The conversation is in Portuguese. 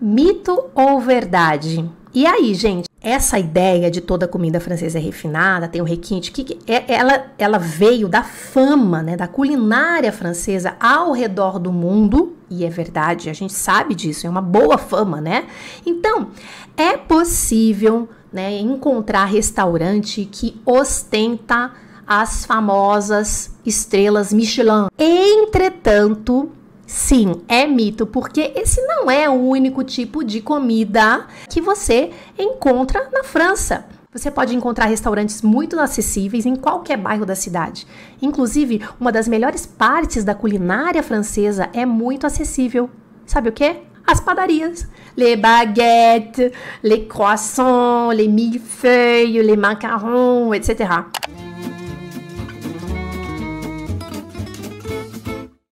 Mito ou verdade? E aí, gente, essa ideia de toda comida francesa é refinada, tem um requinte, que é, ela, ela veio da fama, né, da culinária francesa ao redor do mundo, e é verdade, a gente sabe disso, é uma boa fama, né? Então, é possível, né, encontrar restaurante que ostenta as famosas estrelas Michelin. Entretanto, Sim, é mito, porque esse não é o único tipo de comida que você encontra na França. Você pode encontrar restaurantes muito acessíveis em qualquer bairro da cidade. Inclusive, uma das melhores partes da culinária francesa é muito acessível. Sabe o que? As padarias. Les baguettes, les croissants, les millefeuilles, les macarons, etc.